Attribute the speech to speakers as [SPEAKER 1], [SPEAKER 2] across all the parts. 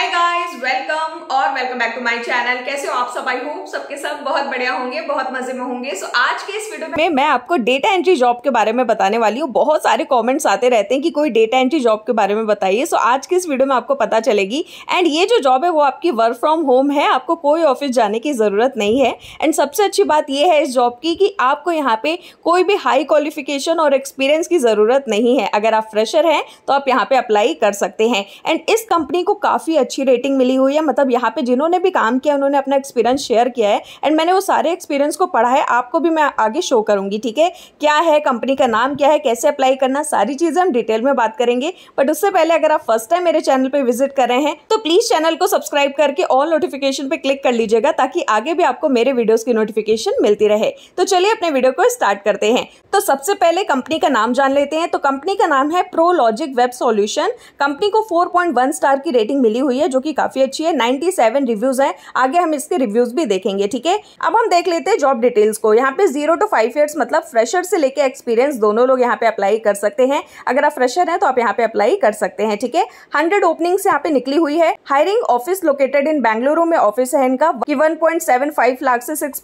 [SPEAKER 1] हाय guys welcome और welcome back to my channel कैसे हो आप सब आई होप सबके सब बहुत बढ़िया होंगे बहुत मजे में होंगे सो so, आज के इस वीडियो में मैं आपको डेटा एंट्री जॉब के बारे में बताने वाली हूँ बहुत सारे कमेंट्स आते रहते हैं कि कोई डेटा एंट्री जॉब के बारे में बताइए सो so, आज के इस वीडियो में आपको पता चलेगी एंड ये जो जॉब है वो आपकी वर्क फ्रॉम होम है आपको कोई ऑफिस जाने की ज़रूरत नहीं है एंड सबसे अच्छी बात यह है इस जॉब की कि आपको यहाँ पे कोई भी हाई क्वालिफिकेशन और एक्सपीरियंस की ज़रूरत नहीं है अगर आप फ्रेशर हैं तो आप यहाँ पे अप्लाई कर सकते हैं एंड इस कंपनी को काफ़ी अच्छी रेटिंग मिली हुई है मतलब यहाँ पे जिन्होंने भी काम किया उन्होंने अपना एक्सपीरियंस शेयर किया है एंड मैंने वो सारे एक्सपीरियंस को पढ़ा है आपको भी मैं आगे शो करूँगी ठीक है क्या है कंपनी का नाम क्या है कैसे अप्लाई करना सारी चीज़ें हम डिटेल में बात करेंगे बट उससे पहले अगर आप फर्स्ट टाइम मेरे चैनल पर विजिट कर रहे हैं तो प्लीज़ चैनल को सब्सक्राइब करके ऑल नोटिफिकेशन पर क्लिक कर लीजिएगा ताकि आगे भी आपको मेरे वीडियोज़ की नोटिफिकेशन मिलती रहे तो चलिए अपने वीडियो को स्टार्ट करते हैं तो सबसे पहले कंपनी का नाम जान लेते हैं तो कंपनी का नाम है प्रोलॉजिक वेब सॉल्यूशन कंपनी को 4.1 स्टार की रेटिंग मिली हुई रही है जो कि काफ़ी अच्छी है 97 रिव्यूज़ हैं आगे हम इसके रिव्यूज़ भी देखेंगे ठीक है अब हम देख लेते हैं जॉब डिटेल्स को यहाँ पे जीरो टू फाइव ईयर्स मतलब फ्रेशर से लेकर एक्सपीरियंस दोनों लोग यहाँ पे अप्लाई कर सकते हैं अगर आप फ्रेशर है तो आप यहाँ पे अप्लाई कर सकते हैं ठीक है हंड्रेड ओपनिंग यहाँ पे निकली हुई है hiring office located in Bengaluru में ऑफिस है इनका वन पॉइंट लाख से सिक्स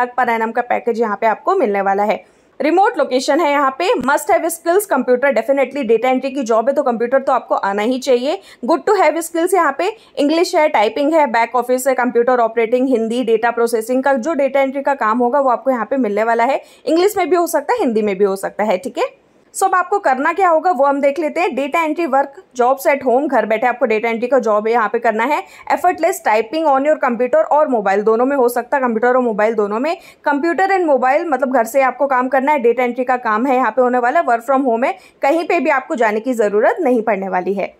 [SPEAKER 1] लाख पर एनम का पैकेज यहाँ पे आपको मिलने वाला है रिमोट लोकेशन है यहाँ पे must have skills computer definitely data entry की जॉब है तो कंप्यूटर तो आपको आना ही चाहिए गुड टू हैव स्किल्स यहाँ पे इंग्लिश है टाइपिंग है बैक ऑफिस है computer operating Hindi data processing का जो डेटा एंट्री का काम होगा वो आपको यहाँ पे मिलने वाला है इंग्लिश में भी हो सकता है हिंदी में भी हो सकता है ठीक है सो अब आपको करना क्या होगा वो हम देख लेते हैं data entry work jobs at home घर बैठे आपको डेटा एंट्री का जॉब यहाँ पे करना है effortless typing on your computer और मोबाइल दोनों में हो सकता है कंप्यूटर और मोबाइल दोनों में कंप्यूटर एंड मोबाइल मतलब घर से आपको काम करना है डेटा एंट्री का काम है यहाँ पे होने वाला वर्क फ्रॉम होम है कहीं पर भी आपको जाने की ज़रूरत नहीं पड़ने वाली है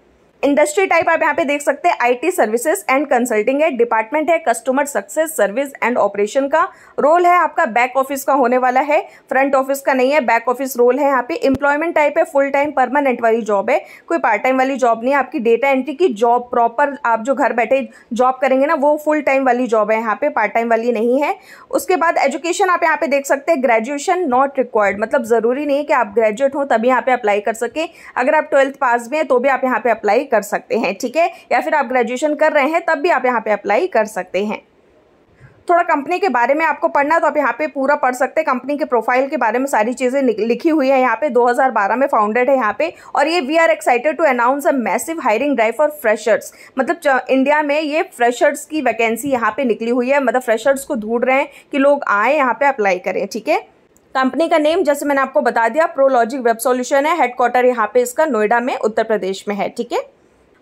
[SPEAKER 1] इंडस्ट्री टाइप आप यहाँ पे देख सकते हैं आईटी सर्विसेज एंड कंसल्टिंग है डिपार्टमेंट है customer success service and operation का रोल है आपका बैक ऑफिस का होने वाला है फ्रंट ऑफिस का नहीं है बैक ऑफिस रोल है यहाँ पे इंप्लॉयमेंट टाइप है फुल टाइम परमानेंट वाली जॉब है कोई पार्ट टाइम वाली जॉब नहीं है आपकी डेटा एंट्री की जॉब प्रॉपर आप जो घर बैठे जॉब करेंगे ना वो फुल टाइम वाली जॉब है यहाँ पे पार्ट टाइम वाली नहीं है उसके बाद एजुकेशन आप यहाँ पे देख सकते हैं ग्रेजुएशन नॉट रिक्वायर्ड मतलब ज़रूरी नहीं है कि आप ग्रेजुएट हो तभी यहाँ पे अप्लाई कर सकें अगर आप ट्वेल्थ पास भी हैं तो भी आप यहाँ पे अप्लाई कर कर सकते हैं ठीक है या फिर आप ग्रेजुएशन कर रहे हैं तब भी आप यहाँ पर अप्लाई कर सकते हैं थोड़ा कंपनी के बारे में आपको पढ़ना है तो आप यहाँ पे पूरा पढ़ सकते हैं कंपनी के प्रोफाइल के बारे में सारी चीज़ें लिखी हुई है यहाँ पे 2012 में फाउंडेड है यहाँ पे और ये we are excited to announce a massive hiring drive for freshers मतलब इंडिया में ये फ्रेशर्स की वैकेंसी यहाँ पे निकली हुई है मतलब फ्रेशर्स को ढूंढ रहे हैं कि लोग आए यहाँ पर अप्लाई करें ठीक है कंपनी का नेम जैसे मैंने आपको बता दिया प्रोलॉजिक वेब सोल्यूशन है हेडक्वार्टर यहाँ पे इसका नोएडा में उत्तर प्रदेश में है ठीक है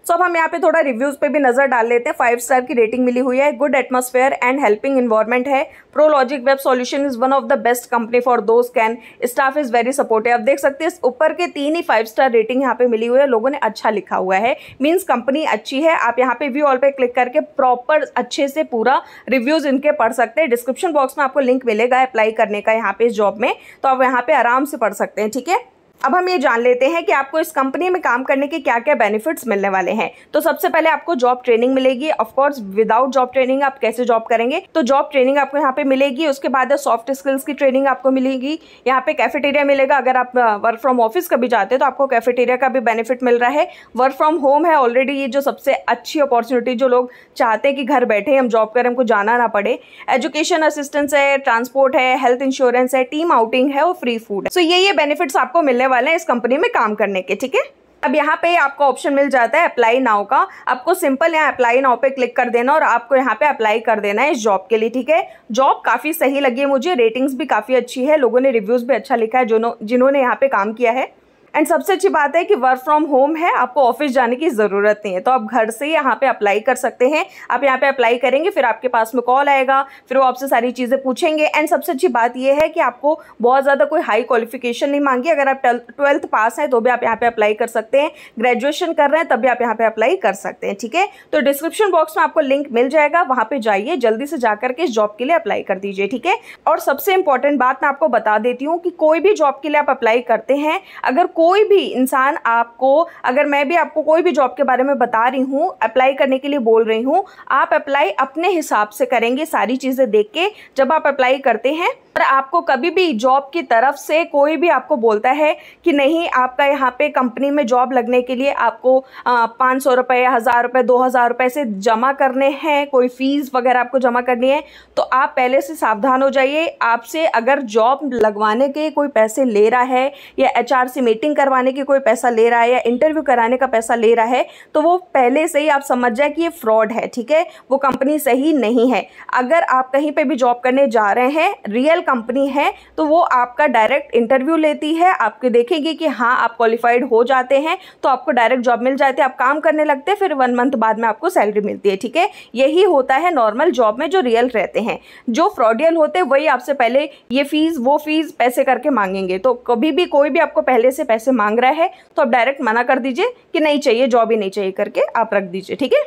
[SPEAKER 1] सो so, अब हम यहाँ पे थोड़ा रिव्यूज़ पे भी नज़र डाल लेते हैं फाइव स्टार की रेटिंग मिली हुई है good atmosphere and helping environment है Prologic web solution is one of the best company for those can staff is very supportive आप देख सकते हैं ऊपर के तीन ही फाइव स्टार रेटिंग यहाँ पे मिली हुई है लोगों ने अच्छा लिखा हुआ है मीन्स कंपनी अच्छी है आप यहाँ पे व्यू ऑल पे क्लिक करके प्रॉपर अच्छे से पूरा रिव्यूज़ इनके पढ़ सकते हैं डिस्क्रिप्शन बॉक्स में आपको लिंक मिलेगा अप्लाई करने का यहाँ पे इस जॉब में तो आप यहाँ पे आराम से पढ़ सकते हैं ठीक है अब हम ये जान लेते हैं कि आपको इस कंपनी में काम करने के क्या क्या बेनिफिट्स मिलने वाले हैं तो सबसे पहले आपको जॉब ट्रेनिंग मिलेगी ऑफकोर्स विदाउट जॉब ट्रेनिंग आप कैसे जॉब करेंगे तो जॉब ट्रेनिंग आपको यहाँ पे मिलेगी उसके बाद सॉफ्ट स्किल्स की ट्रेनिंग आपको मिलेगी यहाँ पे कैफेटेरिया मिलेगा अगर आप वर्क फ्रॉम ऑफिस का जाते हैं तो आपको कैफेटेरिया का भी बेनिफिट मिल रहा है वर्क फ्रॉम होम है ऑलरेडी ये जो सबसे अच्छी अपॉर्चुनिटी जो लोग चाहते हैं कि घर बैठे हम जॉब करें हमको जाना ना पड़े एजुकेशन असिस्टेंस है ट्रांसपोर्ट है हेल्थ इंश्योरेंस है टीम आउटिंग है और फ्री फूड है सो so ये ये बेनिफिट्स आपको मिलने वाले हैं इस कंपनी में काम करने के ठीक है अब यहाँ पे आपको ऑप्शन मिल जाता है अप्लाई नाउ का आपको सिंपल यहाँ अप्लाई नाउ पे क्लिक कर देना और आपको यहाँ पे अप्लाई कर देना है इस जॉब के लिए ठीक है जॉब काफ़ी सही लगी है मुझे रेटिंग्स भी काफ़ी अच्छी है लोगों ने रिव्यूज़ भी अच्छा लिखा है जिन्होंने यहाँ पे काम किया है एंड सबसे अच्छी बात है कि वर्क फ्रॉम होम है आपको ऑफिस जाने की ज़रूरत नहीं है तो आप घर से यहाँ पे अप्लाई कर सकते हैं आप यहाँ पे अप्लाई करेंगे फिर आपके पास में कॉल आएगा फिर वो आपसे सारी चीज़ें पूछेंगे एंड सबसे अच्छी बात यह है कि आपको बहुत ज़्यादा कोई हाई क्वालिफिकेशन नहीं मांगी अगर आप ट्वेल्थ पास हैं तो भी आप यहाँ पर अप्लाई कर सकते हैं ग्रेजुएशन कर रहे हैं तब भी आप यहाँ पर अप्लाई कर सकते हैं ठीक है तो डिस्क्रिप्शन बॉक्स में आपको लिंक मिल जाएगा वहाँ पर जाइए जल्दी से जा करके इस जॉब के लिए अप्लाई कर दीजिए ठीक है और सबसे इंपॉर्टेंट बात मैं आपको बता देती हूँ कि कोई भी जॉब के लिए आप अप्लाई करते हैं अगर कोई कोई भी इंसान आपको अगर मैं भी आपको कोई भी जॉब के बारे में बता रही हूँ अप्लाई करने के लिए बोल रही हूँ आप अप्लाई अपने हिसाब से करेंगे सारी चीज़ें देख के जब आप अप्लाई करते हैं पर आपको कभी भी जॉब की तरफ से कोई भी आपको बोलता है कि नहीं आपका यहाँ पे कंपनी में जॉब लगने के लिए आपको पाँच सौ रुपये हज़ार रुपये दो हज़ार रुपये से जमा करने हैं कोई फ़ीस वगैरह आपको जमा करनी है तो आप पहले से सावधान हो जाइए आपसे अगर जॉब लगवाने के कोई पैसे ले रहा है या एच से मीटिंग ट्रेनिंग करवाने की कोई पैसा ले रहा है या इंटरव्यू कराने का पैसा ले रहा है तो वो पहले से ही आप समझ जाए कि ये फ्रॉड है ठीक है वो कंपनी सही नहीं है अगर आप कहीं पर भी जॉब करने जा रहे हैं रियल कंपनी है तो वो आपका डायरेक्ट इंटरव्यू लेती है आपके देखेगी कि हाँ आप क्वालिफाइड हो जाते हैं तो आपको डायरेक्ट जॉब मिल जाती है आप काम करने लगते हैं फिर वन मंथ बाद में आपको सैलरी मिलती है ठीक है यही होता है नॉर्मल जॉब में जो रियल रहते हैं जो फ्रॉडियल होते हैं वही आपसे पहले ये फीस वो फीस पैसे करके मांगेंगे तो कभी भी कोई भी आपको पहले से पैसे पैसे मांग रहा है तो आप डायरेक्ट मना कर दीजिए कि नहीं चाहिए जॉब ही नहीं चाहिए करके आप रख दीजिए ठीक है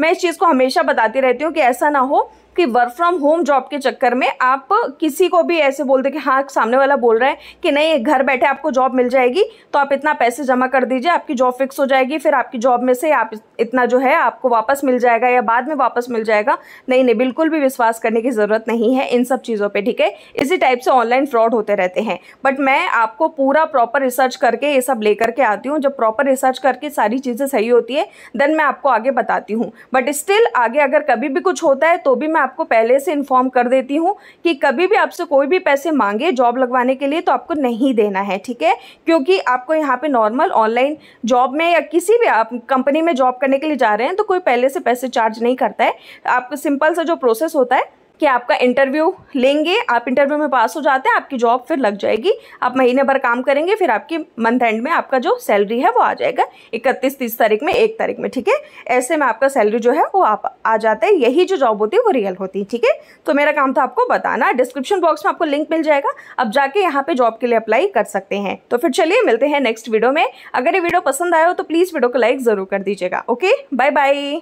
[SPEAKER 1] मैं इस चीज़ को हमेशा बताती रहती हूँ कि ऐसा ना हो कि वर्क फ्रॉम होम जॉब के चक्कर में आप किसी को भी ऐसे बोल दे कि हाँ सामने वाला बोल रहा है कि नहीं घर बैठे आपको जॉब मिल जाएगी तो आप इतना पैसे जमा कर दीजिए आपकी जॉब फिक्स हो जाएगी फिर आपकी जॉब में से आप इतना जो है आपको वापस मिल जाएगा या बाद में वापस मिल जाएगा नहीं नहीं बिल्कुल भी विश्वास करने की ज़रूरत नहीं है इन सब चीज़ों पर ठीक है इसी टाइप से ऑनलाइन फ्रॉड होते रहते हैं बट मैं आपको पूरा प्रॉपर रिसर्च करके ये सब लेकर के आती हूँ जब प्रॉपर रिसर्च करके सारी चीज़ें सही होती है देन मैं आपको आगे बताती हूँ बट स्टिल आगे अगर कभी भी कुछ होता है तो भी मैं आपको पहले से इन्फॉर्म कर देती हूँ कि कभी भी आपसे कोई भी पैसे मांगे जॉब लगवाने के लिए तो आपको नहीं देना है ठीक है क्योंकि आपको यहाँ पे नॉर्मल ऑनलाइन जॉब में या किसी भी आप कंपनी में जॉब करने के लिए जा रहे हैं तो कोई पहले से पैसे चार्ज नहीं करता है आपको सिंपल सा जो प्रोसेस होता है कि आपका इंटरव्यू लेंगे आप इंटरव्यू में पास हो जाते हैं आपकी जॉब फिर लग जाएगी आप महीने भर काम करेंगे फिर आपकी मंथ एंड में आपका जो सैलरी है वो आ जाएगा इकतीस तीस तारीख में एक तारीख में ठीक है ऐसे में आपका सैलरी जो है वो आप आ जाता है यही जो जॉब होती है वो रियल होती है ठीक है तो मेरा काम था आपको बताना डिस्क्रिप्शन बॉक्स में आपको लिंक मिल जाएगा अब जाके यहाँ पर जॉब के लिए अप्लाई कर सकते हैं तो फिर चलिए मिलते हैं नेक्स्ट वीडियो में अगर ये वीडियो पसंद आया हो तो प्लीज़ वीडियो को लाइक ज़रूर कर दीजिएगा ओके बाय बाय